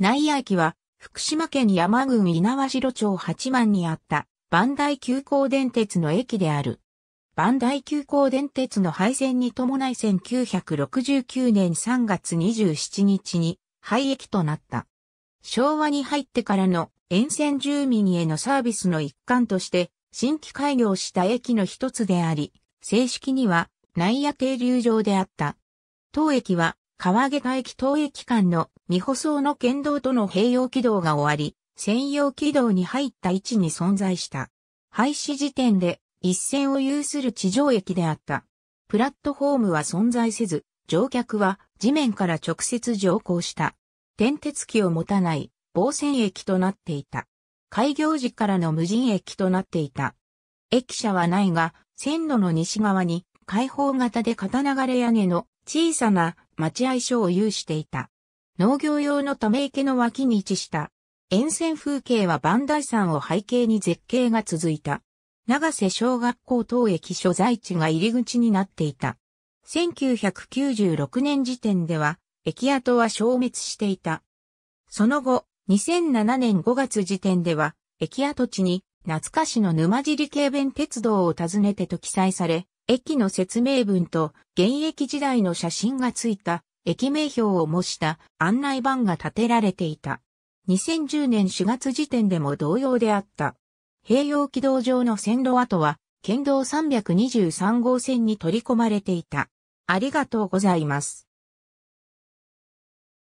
内野駅は、福島県山郡稲苗城町八幡にあった、磐代急行電鉄の駅である。磐代急行電鉄の廃線に伴い1969年3月27日に廃駅となった。昭和に入ってからの沿線住民へのサービスの一環として新規開業した駅の一つであり、正式には内野停留場であった。当駅は川下駅東駅間の未舗装の県道との併用軌道が終わり、専用軌道に入った位置に存在した。廃止時点で一線を有する地上駅であった。プラットフォームは存在せず、乗客は地面から直接乗降した。点鉄機を持たない防線駅となっていた。開業時からの無人駅となっていた。駅舎はないが、線路の西側に開放型で片流れ屋根の小さな待合所を有していた。農業用のため池の脇に位置した。沿線風景は万代山を背景に絶景が続いた。長瀬小学校等駅所在地が入り口になっていた。1996年時点では、駅跡は消滅していた。その後、2007年5月時点では、駅跡地に、懐かしの沼尻軽便鉄道を訪ねてと記載され、駅の説明文と現役時代の写真がついた駅名標を模した案内板が建てられていた。2010年4月時点でも同様であった。併用軌道上の線路跡は県道323号線に取り込まれていた。ありがとうございます。